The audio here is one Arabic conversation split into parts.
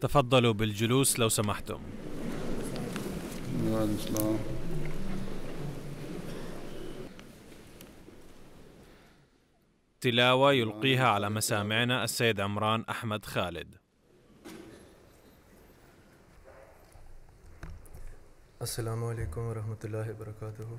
تفضلوا بالجلوس لو سمحتم تلاوة يلقيها على مسامعنا السيد عمران أحمد خالد السلام عليكم ورحمة الله وبركاته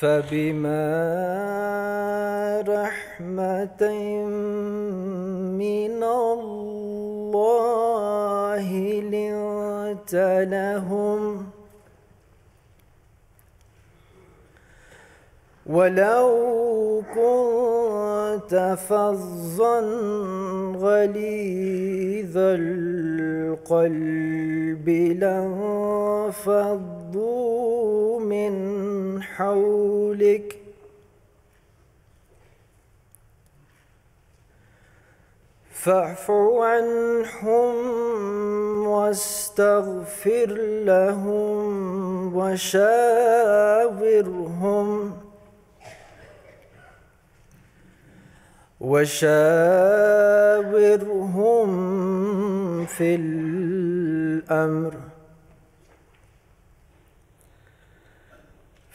فبما رحمة من الله لنت لهم ولو كنت فظا غليظ القلب لانفضوا من حولك فاعف عنهم واستغفر لهم وشاورهم وشاورهم في الأمر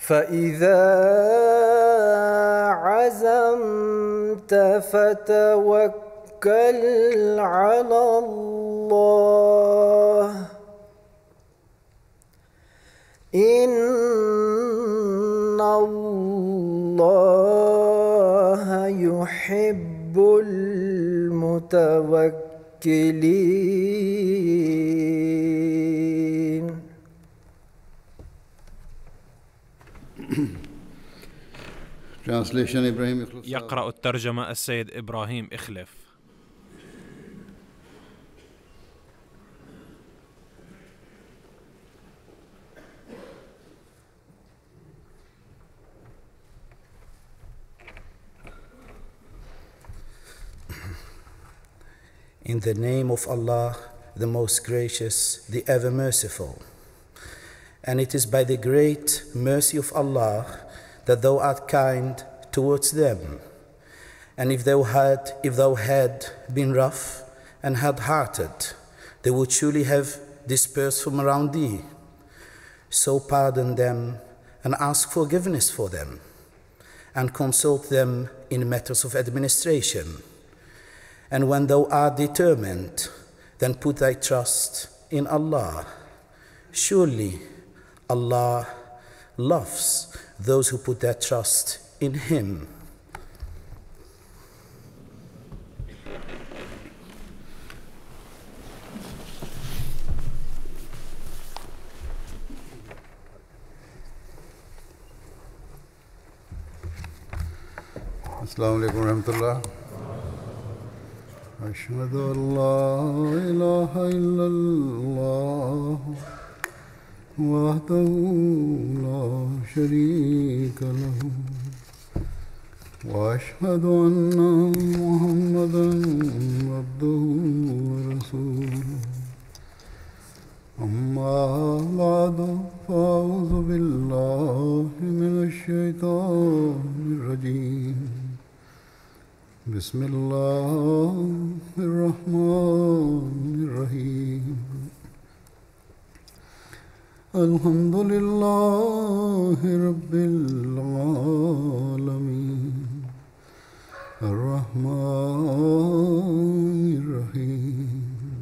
فإذا عزمت فتوكل على الله إن الله يحب المتوكلين يقرأ الترجمة السيد إبراهيم إخلف In the name of Allah, the most gracious, the ever merciful. And it is by the great mercy of Allah that thou art kind towards them. And if thou had, if thou had been rough and hard-hearted, they would surely have dispersed from around thee. So pardon them and ask forgiveness for them, and consult them in matters of administration. And when thou art determined, then put thy trust in Allah. Surely Allah loves those who put their trust in Him. السلام عليكم ورحمة الله أشهد أن لا إله إلا الله وحده لا شريك له واشهد ان محمدا عبده ورسوله اما بعد فاعوذ بالله من الشيطان الرجيم بسم الله الرحمن الرحيم الحمد لله رب العالمين الرحمن الرحيم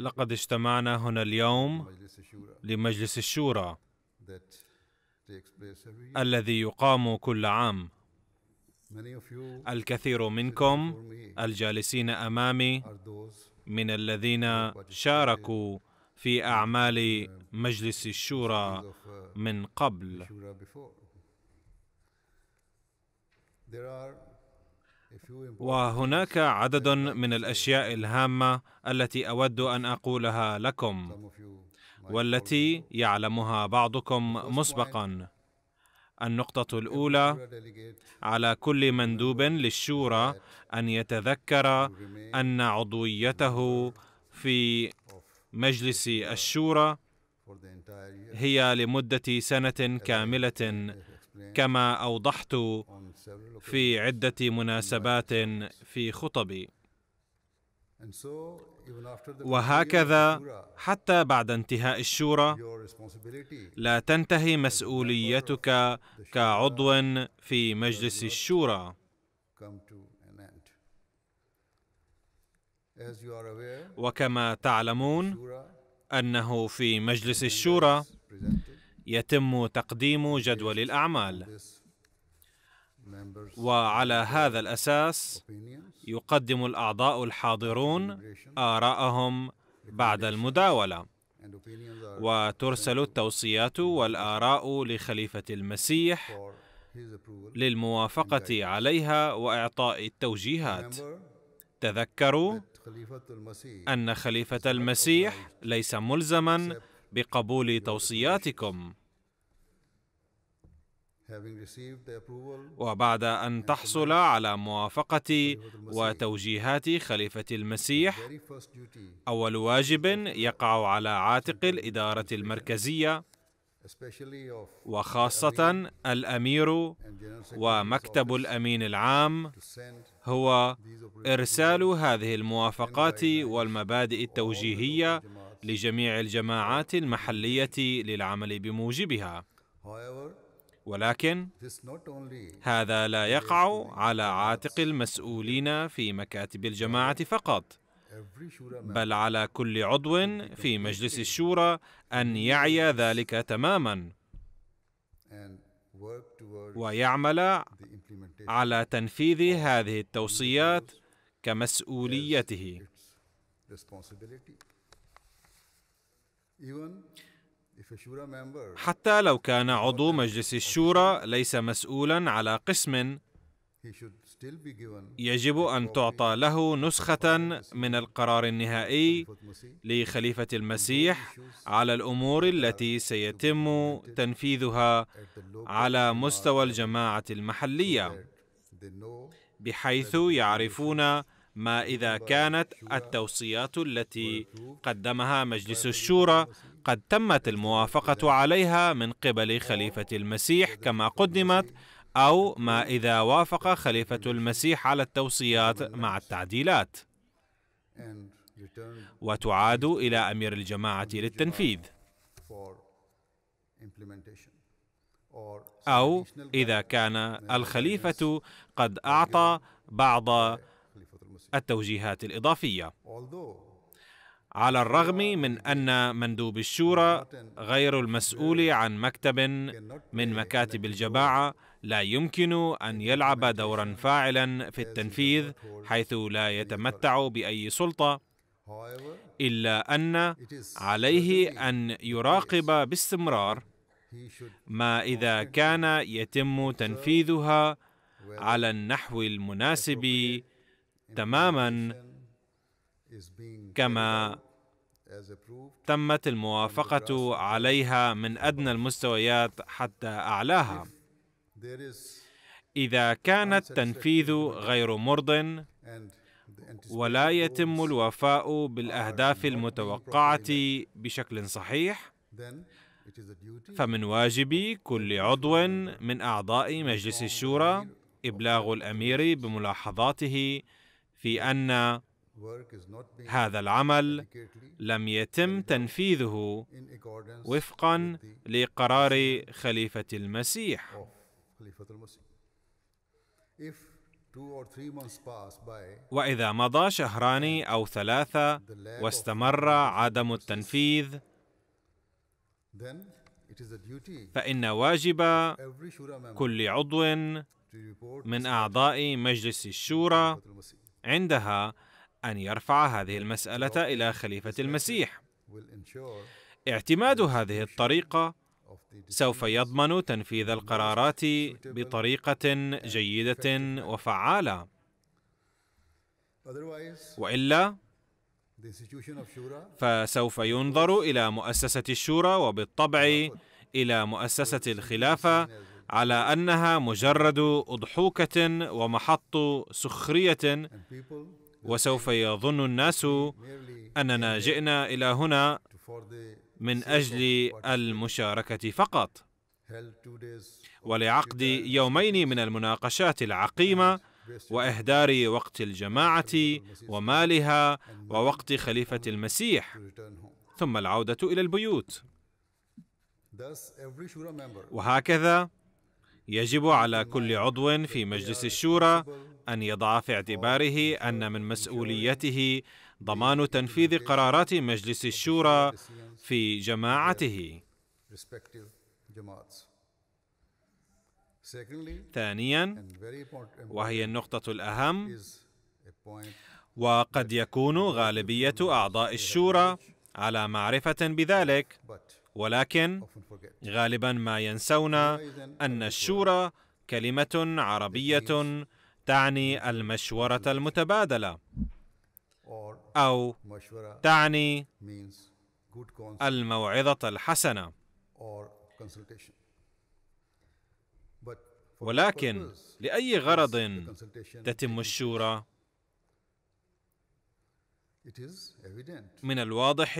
لقد اجتمعنا هنا اليوم لمجلس الشورى الذي يقام كل عام الكثير منكم الجالسين امامي من الذين شاركوا في اعمال um, مجلس الشورى uh, من قبل وهناك عدد من الاشياء الهامه التي اود ان اقولها لكم والتي يعلمها بعضكم مسبقا النقطة الأولى على كل مندوب للشورى أن يتذكر أن عضويته في مجلس الشورى هي لمدة سنة كاملة كما أوضحت في عدة مناسبات في خطبي وهكذا حتى بعد انتهاء الشورى لا تنتهي مسؤوليتك كعضو في مجلس الشورى وكما تعلمون انه في مجلس الشورى يتم تقديم جدول الاعمال وعلى هذا الاساس يقدم الاعضاء الحاضرون اراءهم بعد المداوله وترسل التوصيات والاراء لخليفه المسيح للموافقه عليها واعطاء التوجيهات تذكروا ان خليفه المسيح ليس ملزما بقبول توصياتكم وبعد ان تحصل على موافقه وتوجيهات خليفه المسيح اول واجب يقع على عاتق الاداره المركزيه وخاصه الامير ومكتب الامين العام هو ارسال هذه الموافقات والمبادئ التوجيهيه لجميع الجماعات المحليه للعمل بموجبها ولكن هذا لا يقع على عاتق المسؤولين في مكاتب الجماعه فقط بل على كل عضو في مجلس الشورى ان يعي ذلك تماما ويعمل على تنفيذ هذه التوصيات كمسؤوليته حتى لو كان عضو مجلس الشورى ليس مسؤولا على قسم يجب ان تعطى له نسخه من القرار النهائي لخليفه المسيح على الامور التي سيتم تنفيذها على مستوى الجماعه المحليه بحيث يعرفون ما اذا كانت التوصيات التي قدمها مجلس الشورى قد تمت الموافقة عليها من قبل خليفة المسيح كما قدمت أو ما إذا وافق خليفة المسيح على التوصيات مع التعديلات وتعاد إلى أمير الجماعة للتنفيذ أو إذا كان الخليفة قد أعطى بعض التوجيهات الإضافية على الرغم من أن مندوب الشورى غير المسؤول عن مكتب من مكاتب الجماعة لا يمكن أن يلعب دورا فاعلا في التنفيذ حيث لا يتمتع بأي سلطة إلا أن عليه أن يراقب باستمرار ما إذا كان يتم تنفيذها على النحو المناسب تماما كما تمت الموافقة عليها من أدنى المستويات حتى أعلاها إذا كان التنفيذ غير مرضٍ ولا يتم الوفاء بالاهداف المتوقعه بشكل صحيح فمن واجب كل عضو من اعضاء مجلس الشورى ابلاغ الامير بملاحظاته في ان هذا العمل لم يتم تنفيذه وفقا لقرار خليفه المسيح واذا مضى شهران او ثلاثه واستمر عدم التنفيذ فان واجب كل عضو من اعضاء مجلس الشورى عندها أن يرفع هذه المسألة إلى خليفة المسيح. اعتماد هذه الطريقة سوف يضمن تنفيذ القرارات بطريقة جيدة وفعالة. وإلا فسوف ينظر إلى مؤسسة الشورى وبالطبع إلى مؤسسة الخلافة على أنها مجرد أضحوكة ومحط سخرية وسوف يظن الناس اننا جئنا الى هنا من اجل المشاركه فقط ولعقد يومين من المناقشات العقيمه واهدار وقت الجماعه ومالها ووقت خليفه المسيح ثم العوده الى البيوت وهكذا يجب على كل عضو في مجلس الشورى أن يضع في اعتباره أن من مسؤوليته ضمان تنفيذ قرارات مجلس الشورى في جماعته. ثانيا وهي النقطة الأهم وقد يكون غالبية أعضاء الشورى على معرفة بذلك ولكن غالبا ما ينسون أن الشورى كلمة عربية تعني المشورة المتبادلة أو تعني الموعظة الحسنة ولكن لأي غرض تتم الشورى؟ من الواضح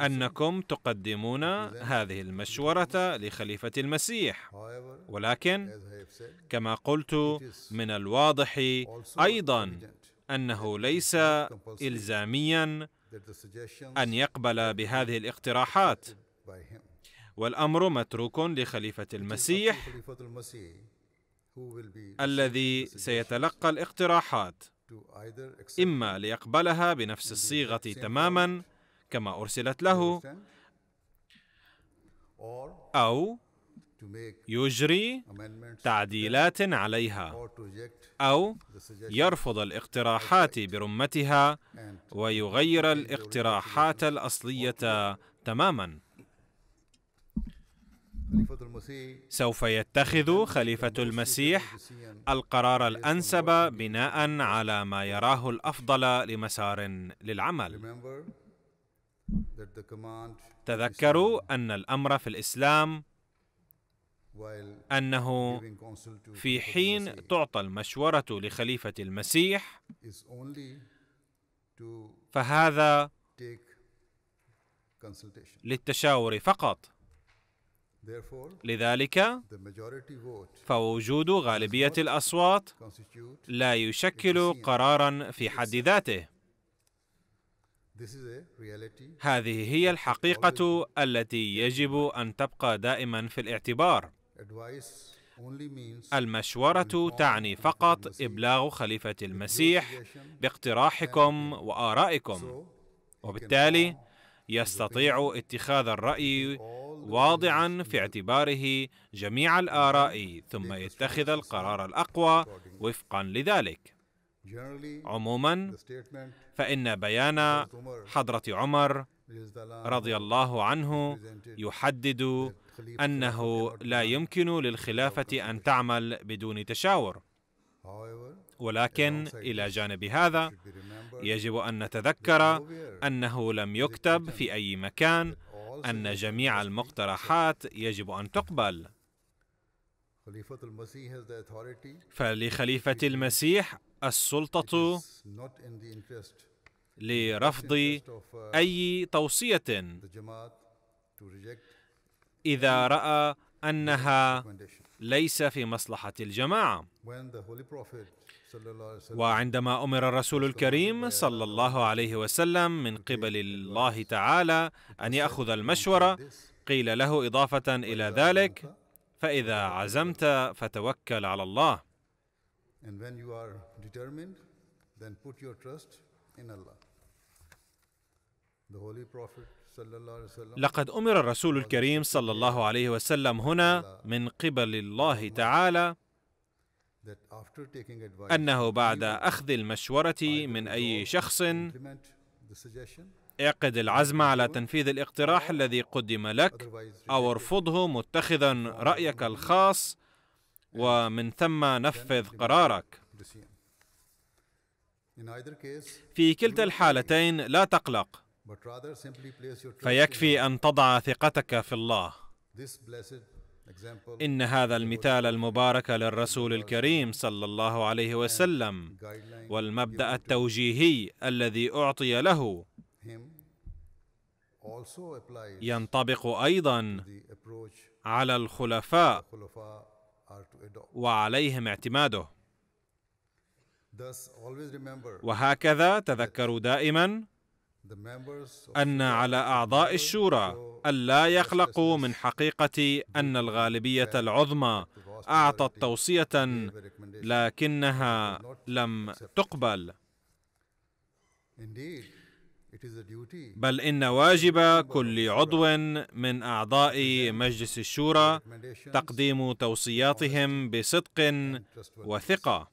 انكم تقدمون هذه المشوره لخليفه المسيح ولكن كما قلت من الواضح ايضا انه ليس الزاميا ان يقبل بهذه الاقتراحات والامر متروك لخليفه المسيح الذي سيتلقى الاقتراحات اما ليقبلها بنفس الصيغه تماما كما أرسلت له أو يجري تعديلات عليها او يرفض الاقتراحات برمتها ويغير الاقتراحات الاصليه تماما سوف يتخذ خليفه المسيح القرار الانسب بناء على ما يراه الافضل لمسار للعمل تذكروا أن الأمر في الإسلام أنه في حين تعطى المشورة لخليفة المسيح فهذا للتشاور فقط لذلك فوجود غالبية الأصوات لا يشكل قرارا في حد ذاته هذه هي الحقيقة التي يجب أن تبقى دائما في الاعتبار. المشورة تعني فقط إبلاغ خليفة المسيح باقتراحكم وآرائكم، وبالتالي يستطيع اتخاذ الرأي واضعا في اعتباره جميع الآراء ثم يتخذ القرار الأقوى وفقا لذلك. عموما فإن بيان حضرة عمر رضي الله عنه يحدد أنه لا يمكن للخلافة أن تعمل بدون تشاور ولكن إلى جانب هذا يجب أن نتذكر أنه لم يكتب في أي مكان أن جميع المقترحات يجب أن تقبل فلخليفة المسيح السلطة لرفض uh, أي توصية إذا رأى أنها ليس في مصلحة الجماعة وعندما أمر الرسول الكريم صلى الله عليه وسلم من قبل الله تعالى أن يأخذ المشورة قيل له إضافة إلى ذلك فإذا عزمت فتوكل على الله. And when you are determined, then put your trust in Allah. The Holy Prophet لقد أمر الرسول الكريم صلى الله عليه وسلم هنا من قبل الله تعالى أنه بعد أخذ المشورة من أي شخص اعقد العزم على تنفيذ الاقتراح الذي قدم لك أو ارفضه متخذا رأيك الخاص ومن ثم نفذ قرارك في كلتا الحالتين لا تقلق فيكفي أن تضع ثقتك في الله إن هذا المثال المبارك للرسول الكريم صلى الله عليه وسلم والمبدأ التوجيهي الذي أعطي له ينطبق ايضا على الخلفاء وعليهم اعتماده وهكذا تذكروا دائما ان على اعضاء الشورى الا يقلقوا من حقيقه ان الغالبيه العظمى اعطت توصيه لكنها لم تقبل بل ان واجب كل عضو من اعضاء مجلس الشورى تقديم توصياتهم بصدق وثقه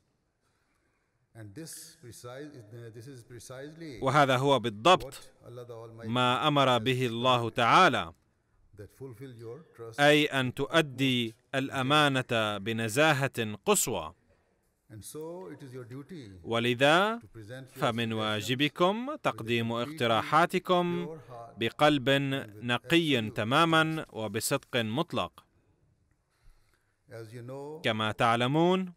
وهذا هو بالضبط ما امر به الله تعالى اي ان تؤدي الامانه بنزاهه قصوى ولذا فمن واجبكم تقديم اقتراحاتكم بقلب نقي تماما وبصدق مطلق كما تعلمون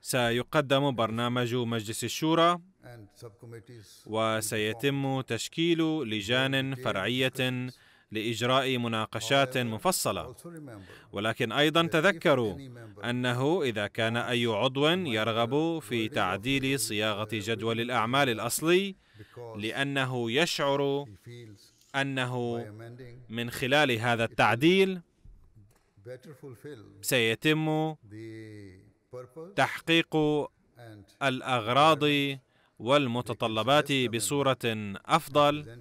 سيقدم برنامج مجلس الشورى وسيتم تشكيل لجان فرعيه لإجراء مناقشات مفصلة ولكن أيضا تذكروا أنه إذا كان أي عضو يرغب في تعديل صياغة جدول الأعمال الأصلي لأنه يشعر أنه من خلال هذا التعديل سيتم تحقيق الأغراض والمتطلبات بصورة أفضل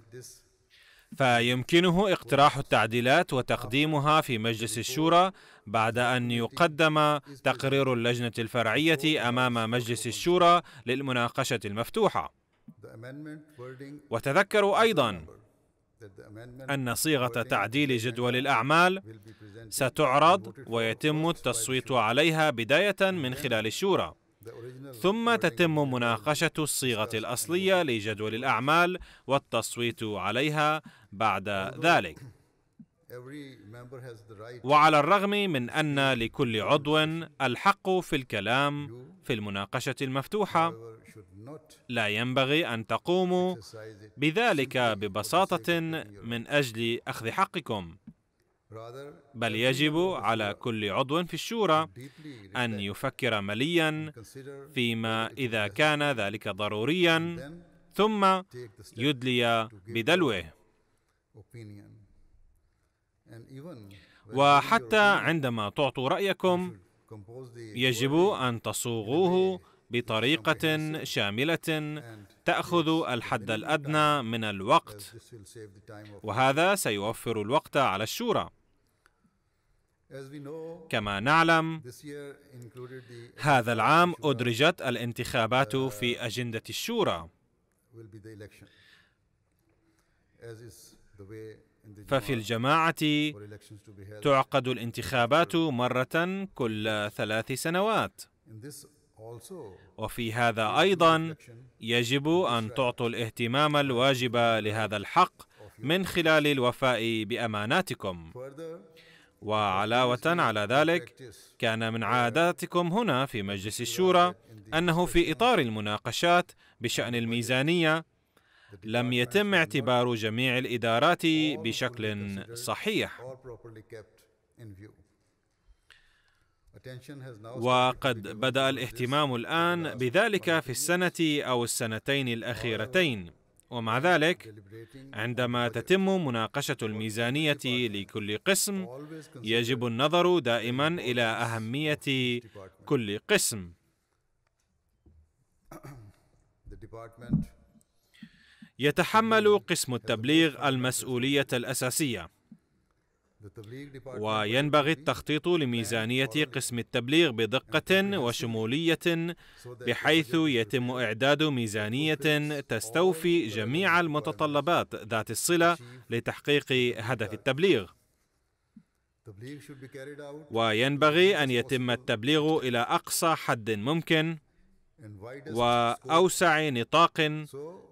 فيمكنه اقتراح التعديلات وتقديمها في مجلس الشورى بعد أن يقدم تقرير اللجنة الفرعية أمام مجلس الشورى للمناقشة المفتوحة. وتذكروا أيضا أن صيغة تعديل جدول الأعمال ستعرض ويتم التصويت عليها بداية من خلال الشورى. ثم تتم مناقشة الصيغة الأصلية لجدول الأعمال والتصويت عليها بعد ذلك. وعلى الرغم من أن لكل عضو الحق في الكلام في المناقشة المفتوحة، لا ينبغي أن تقوموا بذلك ببساطة من أجل أخذ حقكم. بل يجب على كل عضو في الشورى أن يفكر مليا فيما إذا كان ذلك ضروريا ثم يدلي بدلوه وحتى عندما تعطوا رأيكم يجب أن تصوغوه بطريقة شاملة تأخذ الحد الأدنى من الوقت وهذا سيوفر الوقت على الشورى كما نعلم هذا العام أدرجت الانتخابات uh, في أجندة الشورى ففي الجماعة تعقد الانتخابات مرة كل ثلاث سنوات وفي هذا أيضا يجب أن تعطوا الاهتمام الواجب لهذا الحق من خلال الوفاء بأماناتكم وعلاوة على ذلك كان من عاداتكم هنا في مجلس الشورى أنه في إطار المناقشات بشأن الميزانية لم يتم اعتبار جميع الإدارات بشكل صحيح وقد بدأ الاهتمام الآن بذلك في السنة أو السنتين الأخيرتين ومع ذلك عندما تتم مناقشه الميزانيه لكل قسم يجب النظر دائما الى اهميه كل قسم يتحمل قسم التبليغ المسؤوليه الاساسيه وينبغي التخطيط لميزانية قسم التبليغ بدقة وشمولية بحيث يتم إعداد ميزانية تستوفي جميع المتطلبات ذات الصلة لتحقيق هدف التبليغ. وينبغي أن يتم التبليغ إلى أقصى حد ممكن وأوسع نطاق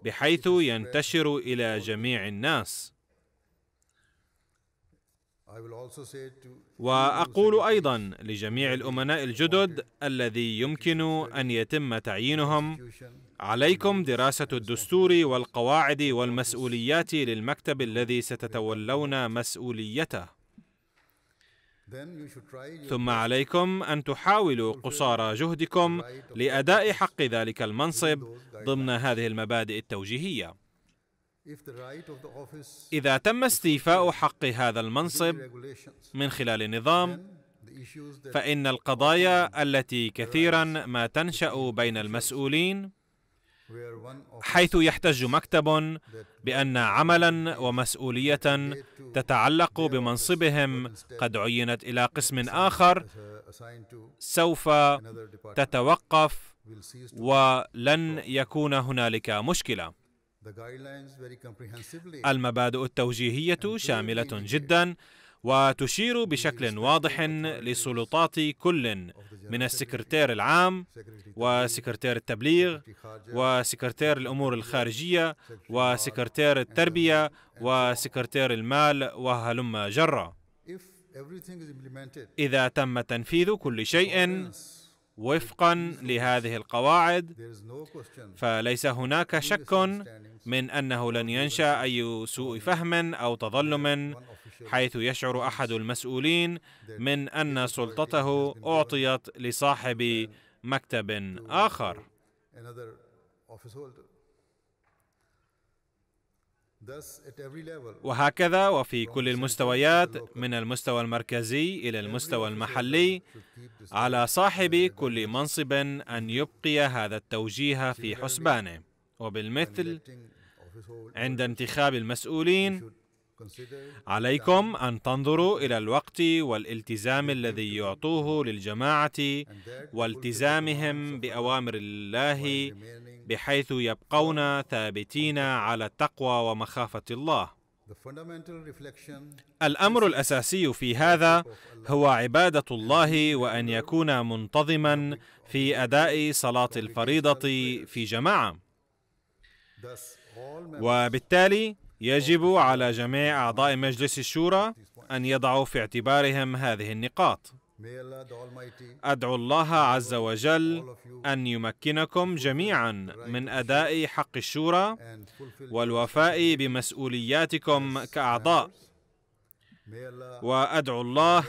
بحيث ينتشر إلى جميع الناس. واقول ايضا لجميع الامناء الجدد الذي يمكن ان يتم تعيينهم عليكم دراسه الدستور والقواعد والمسؤوليات للمكتب الذي ستتولون مسؤوليته ثم عليكم ان تحاولوا قصارى جهدكم لاداء حق ذلك المنصب ضمن هذه المبادئ التوجيهيه إذا تم استيفاء حق هذا المنصب من خلال نظام فإن القضايا التي كثيرا ما تنشأ بين المسؤولين حيث يحتج مكتب بأن عملا ومسؤولية تتعلق بمنصبهم قد عينت إلى قسم آخر سوف تتوقف ولن يكون هنالك مشكله المبادئ التوجيهية شاملة جدا وتشير بشكل واضح لسلطات كل من السكرتير العام وسكرتير التبليغ وسكرتير الأمور الخارجية وسكرتير التربية وسكرتير المال وهلم جرة إذا تم تنفيذ كل شيء وفقا لهذه القواعد فليس هناك شك من انه لن ينشا اي سوء فهم او تظلم حيث يشعر احد المسؤولين من ان سلطته اعطيت لصاحب مكتب اخر وهكذا وفي كل المستويات من المستوى المركزي إلى المستوى المحلي على صاحب كل منصب أن يبقي هذا التوجيه في حسبانه وبالمثل عند انتخاب المسؤولين عليكم أن تنظروا إلى الوقت والالتزام الذي يعطوه للجماعة والتزامهم بأوامر الله بحيث يبقون ثابتين على التقوى ومخافه الله الامر الاساسي في هذا هو عباده الله وان يكون منتظما في اداء صلاه الفريضه في جماعه وبالتالي يجب على جميع اعضاء مجلس الشورى ان يضعوا في اعتبارهم هذه النقاط ادعو الله عز وجل ان يمكنكم جميعا من اداء حق الشورى والوفاء بمسؤولياتكم كاعضاء وادعو الله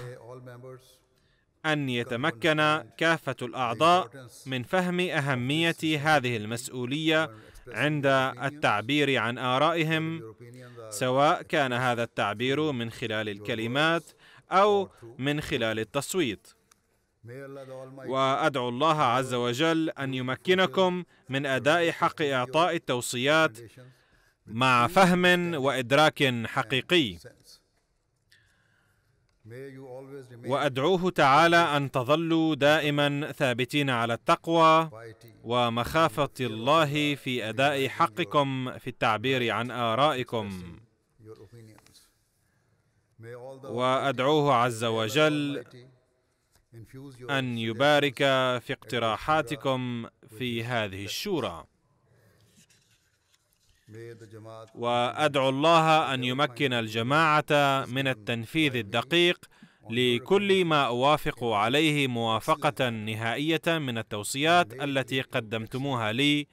ان يتمكن كافه الاعضاء من فهم اهميه هذه المسؤوليه عند التعبير عن ارائهم سواء كان هذا التعبير من خلال الكلمات أو من خلال التصويت وادعو الله عز وجل ان يمكنكم من اداء حق اعطاء التوصيات مع فهم وادراك حقيقي وادعوه تعالى ان تظلوا دائما ثابتين على التقوى ومخافه الله في اداء حقكم في التعبير عن ارائكم وادعوه عز وجل ان يبارك في اقتراحاتكم في هذه الشورى وادعو الله ان يمكن الجماعه من التنفيذ الدقيق لكل ما اوافق عليه موافقه نهائيه من التوصيات التي قدمتموها لي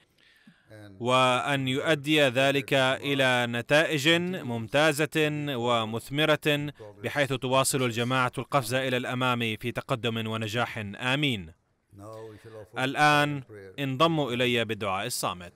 وان يؤدي ذلك الى نتائج ممتازه ومثمره بحيث تواصل الجماعه القفز الى الامام في تقدم ونجاح امين الان انضموا الي بالدعاء الصامت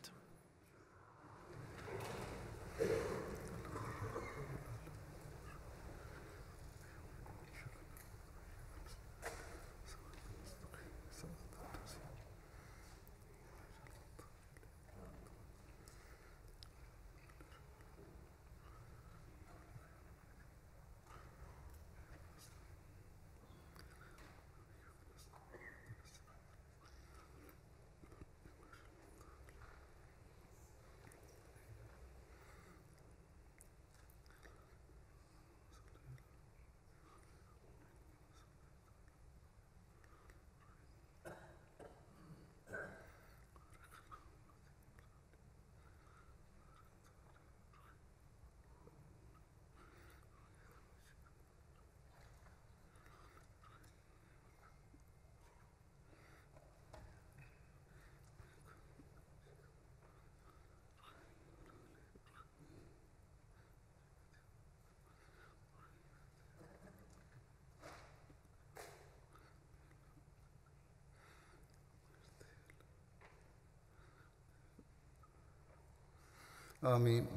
I mean.